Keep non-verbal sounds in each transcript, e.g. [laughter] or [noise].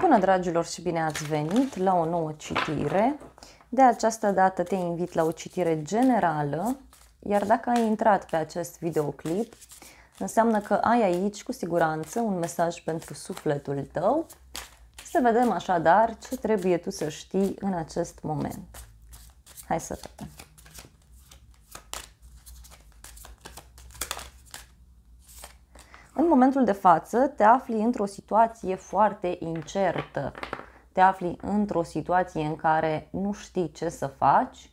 Bună dragilor și bine ați venit la o nouă citire. De această dată te invit la o citire generală, iar dacă ai intrat pe acest videoclip, înseamnă că ai aici cu siguranță un mesaj pentru sufletul tău. Să vedem așadar ce trebuie tu să știi în acest moment. Hai să vedem. În momentul de față te afli într-o situație foarte incertă. Te afli într-o situație în care nu știi ce să faci,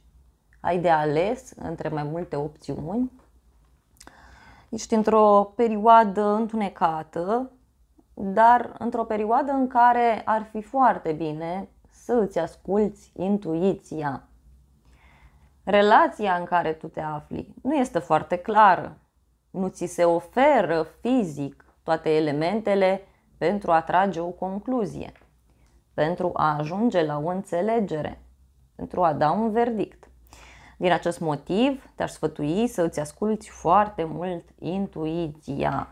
ai de ales între mai multe opțiuni, ești într-o perioadă întunecată, dar într-o perioadă în care ar fi foarte bine să îți asculți intuiția. Relația în care tu te afli nu este foarte clară nu ți se oferă fizic toate elementele pentru a trage o concluzie, pentru a ajunge la o înțelegere, pentru a da un verdict. Din acest motiv, te-aș sfătui să îți asculți foarte mult intuiția.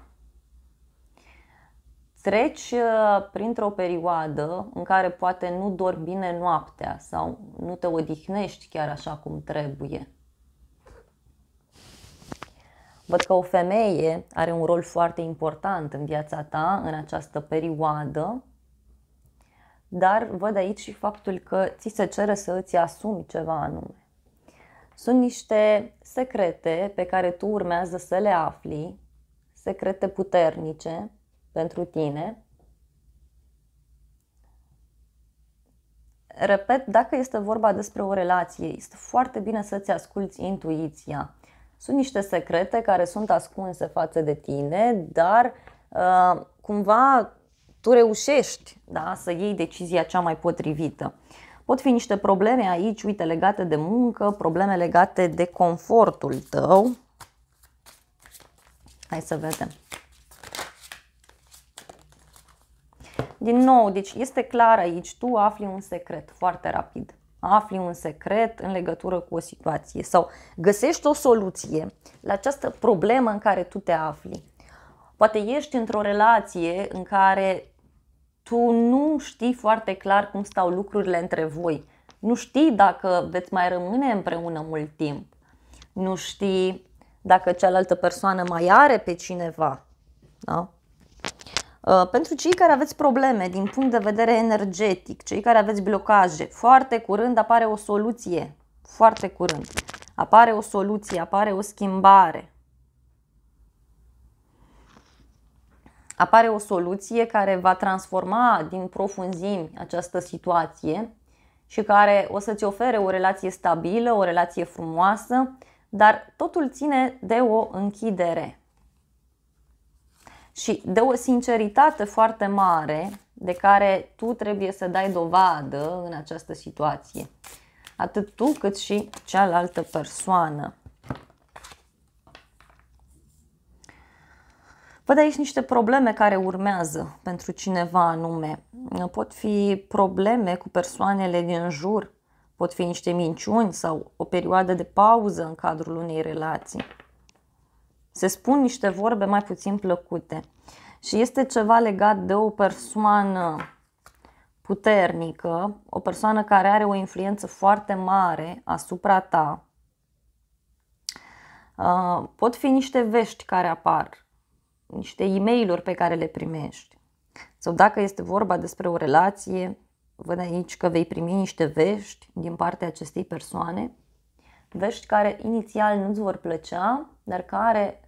Treci uh, printr-o perioadă în care poate nu dormi bine noaptea sau nu te odihnești chiar așa cum trebuie Văd că o femeie are un rol foarte important în viața ta în această perioadă, dar văd aici și faptul că ți se cere să îți asumi ceva anume. Sunt niște secrete pe care tu urmează să le afli, secrete puternice pentru tine. Repet, dacă este vorba despre o relație, este foarte bine să-ți asculți intuiția sunt niște secrete care sunt ascunse față de tine, dar uh, cumva tu reușești da, să iei decizia cea mai potrivită. Pot fi niște probleme aici, uite, legate de muncă, probleme legate de confortul tău. Hai să vedem. Din nou, deci este clar aici, tu afli un secret foarte rapid afli un secret în legătură cu o situație sau găsești o soluție la această problemă în care tu te afli. Poate ești într-o relație în care tu nu știi foarte clar cum stau lucrurile între voi. Nu știi dacă veți mai rămâne împreună mult timp. Nu știi dacă cealaltă persoană mai are pe cineva. Da? Uh, pentru cei care aveți probleme din punct de vedere energetic, cei care aveți blocaje, foarte curând apare o soluție. Foarte curând. Apare o soluție, apare o schimbare. Apare o soluție care va transforma din profunzimi această situație și care o să-ți ofere o relație stabilă, o relație frumoasă, dar totul ține de o închidere și de o sinceritate foarte mare de care tu trebuie să dai dovadă în această situație. Atât tu cât și cealaltă persoană. Văd aici niște probleme care urmează pentru cineva anume. Pot fi probleme cu persoanele din jur, pot fi niște minciuni sau o perioadă de pauză în cadrul unei relații se spun niște vorbe mai puțin plăcute. Și este ceva legat de o persoană puternică, o persoană care are o influență foarte mare asupra ta. Uh, pot fi niște vești care apar, niște e mail pe care le primești. Sau dacă este vorba despre o relație, văd aici că vei primi niște vești din partea acestei persoane, vești care inițial nu-ți vor plăcea, dar care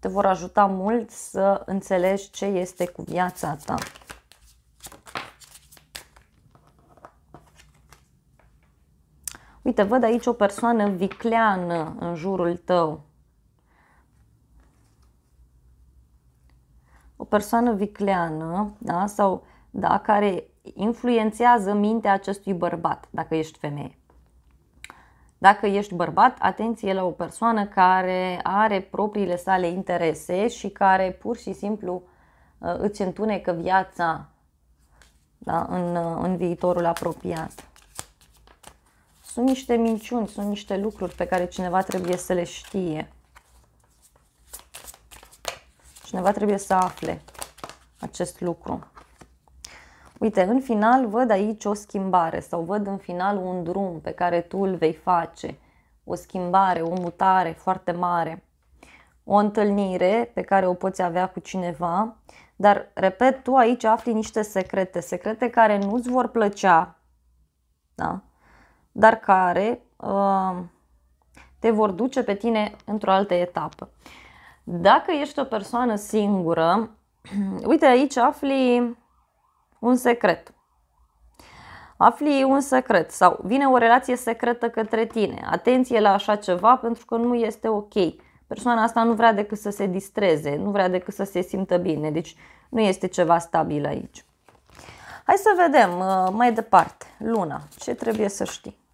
te vor ajuta mult să înțelegi ce este cu viața ta. Uite, văd aici o persoană vicleană în jurul tău. O persoană vicleană, da? Sau, da, care influențează mintea acestui bărbat, dacă ești femeie. Dacă ești bărbat, atenție la o persoană care are propriile sale interese și care pur și simplu uh, îți întunecă viața da, în, uh, în viitorul apropiat. Sunt niște minciuni, sunt niște lucruri pe care cineva trebuie să le știe. Cineva trebuie să afle acest lucru uite, în final văd aici o schimbare sau văd în final un drum pe care tu îl vei face, o schimbare, o mutare foarte mare, o întâlnire pe care o poți avea cu cineva, dar, repet, tu aici afli niște secrete, secrete care nu-ți vor plăcea, da? dar care uh, te vor duce pe tine într-o altă etapă. Dacă ești o persoană singură, [clears throat] uite aici afli un secret. Afli un secret sau vine o relație secretă către tine. Atenție la așa ceva pentru că nu este ok. Persoana asta nu vrea decât să se distreze, nu vrea decât să se simtă bine, deci nu este ceva stabil aici. Hai să vedem uh, mai departe. Luna, ce trebuie să știi?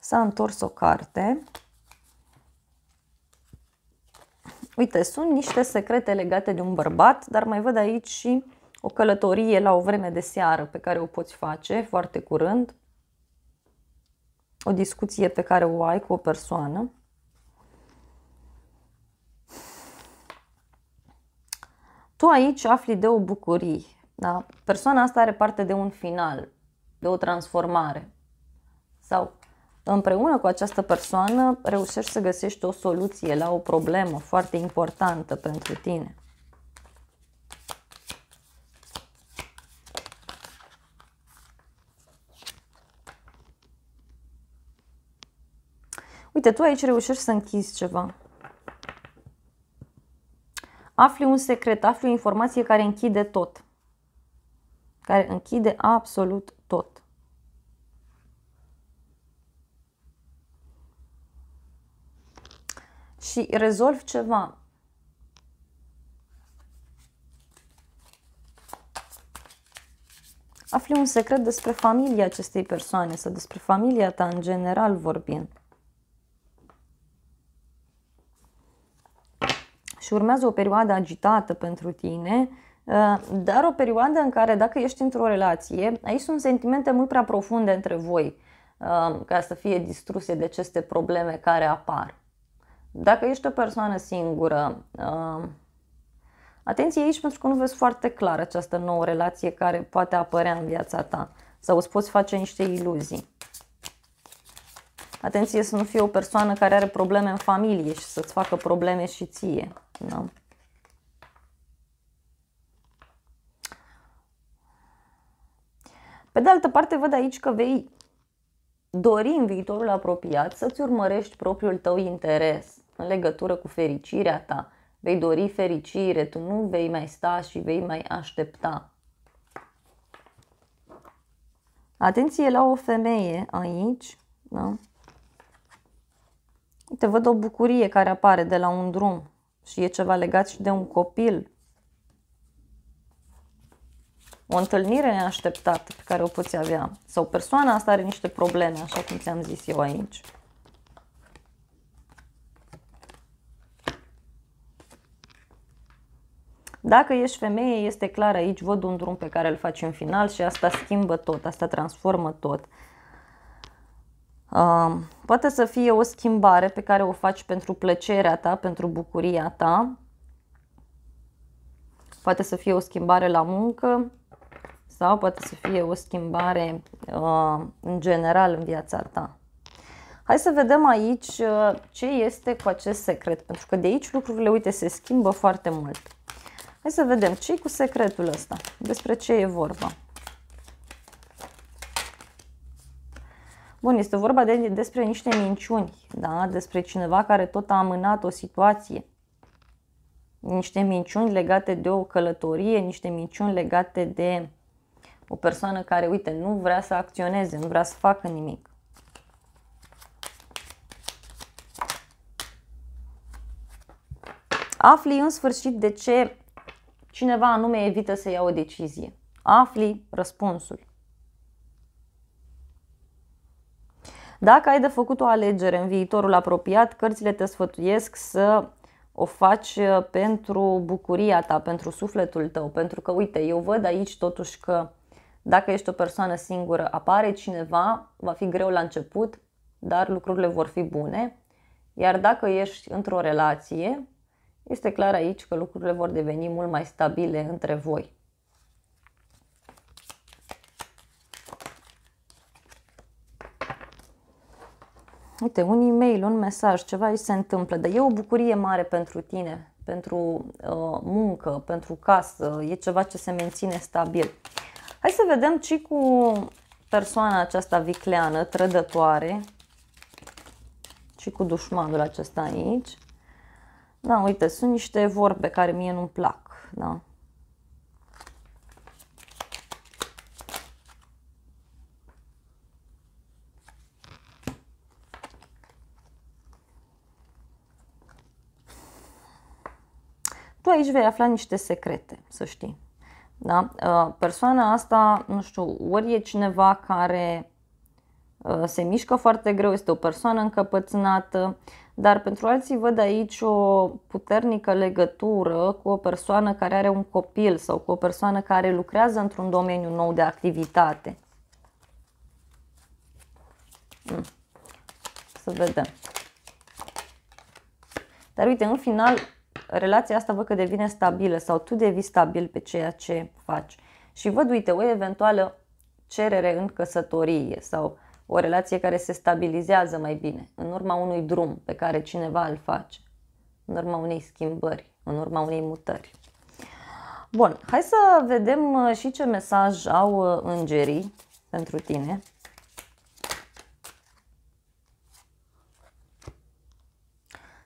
S-a întors o carte. Uite, sunt niște secrete legate de un bărbat, dar mai văd aici și o călătorie la o vreme de seară pe care o poți face foarte curând, o discuție pe care o ai cu o persoană. Tu aici afli de o bucurie. Da? Persoana asta are parte de un final, de o transformare. Sau împreună cu această persoană reușești să găsești o soluție la o problemă foarte importantă pentru tine. Uite, tu aici reușești să închizi ceva. Afli un secret, afli o informație care închide tot. Care închide absolut tot. și rezolv ceva. Afli un secret despre familia acestei persoane sau despre familia ta în general vorbind. Și urmează o perioadă agitată pentru tine, uh, dar o perioadă în care dacă ești într-o relație, aici sunt sentimente mult prea profunde între voi uh, ca să fie distruse de aceste probleme care apar. Dacă ești o persoană singură, uh, atenție aici pentru că nu vezi foarte clar această nouă relație care poate apărea în viața ta sau îți poți face niște iluzii. Atenție să nu fie o persoană care are probleme în familie și să-ți facă probleme și ție. Da? Pe de altă parte, văd aici că vei dori în viitorul apropiat să-ți urmărești propriul tău interes în legătură cu fericirea ta. Vei dori fericire, tu nu vei mai sta și vei mai aștepta. Atenție la o femeie aici, da? Te văd o bucurie care apare de la un drum și e ceva legat și de un copil. O întâlnire neașteptată pe care o poți avea. Sau persoana asta are niște probleme, așa cum ți-am zis eu aici. Dacă ești femeie, este clar aici, văd un drum pe care îl faci în final și asta schimbă tot, asta transformă tot. Uh, poate să fie o schimbare pe care o faci pentru plăcerea ta, pentru bucuria ta. Poate să fie o schimbare la muncă sau poate să fie o schimbare uh, în general în viața ta. Hai să vedem aici uh, ce este cu acest secret, pentru că de aici lucrurile, uite, se schimbă foarte mult. Hai să vedem ce cu secretul ăsta, despre ce e vorba. Bun, este vorba de, despre niște minciuni, da? despre cineva care tot a amânat o situație. Niște minciuni legate de o călătorie, niște minciuni legate de o persoană care, uite, nu vrea să acționeze, nu vrea să facă nimic. Afli în sfârșit de ce cineva anume evită să ia o decizie. Afli răspunsul. Dacă ai de făcut o alegere în viitorul apropiat, cărțile te sfătuiesc să o faci uh, pentru bucuria ta, pentru sufletul tău, pentru că, uite, eu văd aici totuși că dacă ești o persoană singură, apare cineva, va fi greu la început, dar lucrurile vor fi bune. Iar dacă ești într-o relație, este clar aici că lucrurile vor deveni mult mai stabile între voi. Uite, un e-mail, un mesaj, ceva îi se întâmplă, dar e o bucurie mare pentru tine, pentru uh, muncă, pentru casă, e ceva ce se menține stabil. Hai să vedem ce cu persoana aceasta vicleană, trădătoare, și cu dușmanul acesta aici. Da, uite, sunt niște vorbe care mie nu-mi plac, da. Tu aici vei afla niște secrete, să știi. Da? Uh, persoana asta, nu știu, ori e cineva care Uh, se mișcă foarte greu, este o persoană încăpățânată, dar pentru alții văd aici o puternică legătură cu o persoană care are un copil sau cu o persoană care lucrează într-un domeniu nou de activitate. Hmm. Să vedem. Dar uite, în final, relația asta văd că devine stabilă sau tu devii stabil pe ceea ce faci. Și văd, uite, o eventuală cerere în căsătorie sau uh, o relație care se stabilizează mai bine, în urma unui drum pe care cineva îl face, în urma unei schimbări, în urma unei mutări. Bun, hai să vedem uh, și ce mesaj au uh, îngerii pentru tine.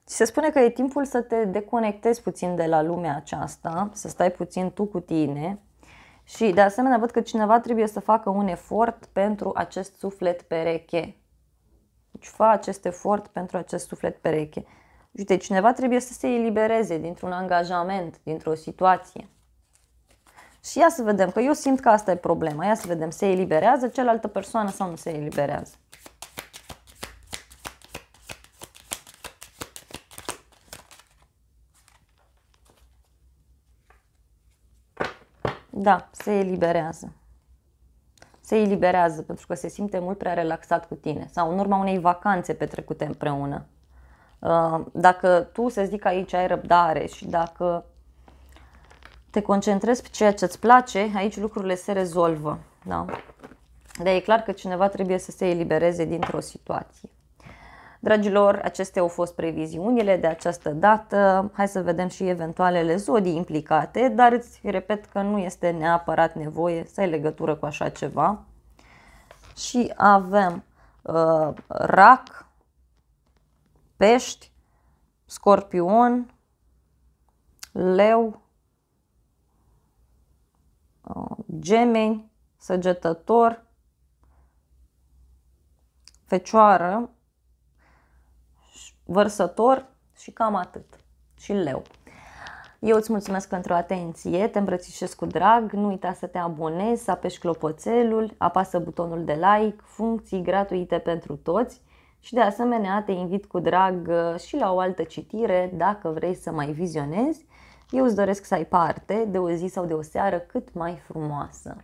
Ți se spune că e timpul să te deconectezi puțin de la lumea aceasta, să stai puțin tu cu tine, și de asemenea văd că cineva trebuie să facă un efort pentru acest suflet pereche. Deci fa acest efort pentru acest suflet pereche. Deci, uite, cineva trebuie să se elibereze dintr-un angajament, dintr-o situație. Și ia să vedem, că eu simt că asta e problema. Ia să vedem, se eliberează cealaltă persoană sau nu se eliberează. Da, se eliberează. Se eliberează pentru că se simte mult prea relaxat cu tine sau în urma unei vacanțe petrecute împreună. Uh, dacă tu, să zic, aici ai răbdare și dacă te concentrezi pe ceea ce îți place, aici lucrurile se rezolvă. Da? Dar e clar că cineva trebuie să se elibereze dintr-o situație. Dragilor, acestea au fost previziunile de această dată. Hai să vedem și eventualele zodii implicate, dar îți repet că nu este neapărat nevoie să ai legătură cu așa ceva. Și avem uh, rac, pești, scorpion, leu, uh, gemeni, săgetător, fecioară, vărsător și cam atât. Și leu. Eu îți mulțumesc pentru atenție, te îmbrățișez cu drag, nu uita să te abonezi, să apeși clopoțelul, apasă butonul de like, funcții gratuite pentru toți și de asemenea te invit cu drag uh, și la o altă citire dacă vrei să mai vizionezi. Eu îți doresc să ai parte de o zi sau de o seară cât mai frumoasă.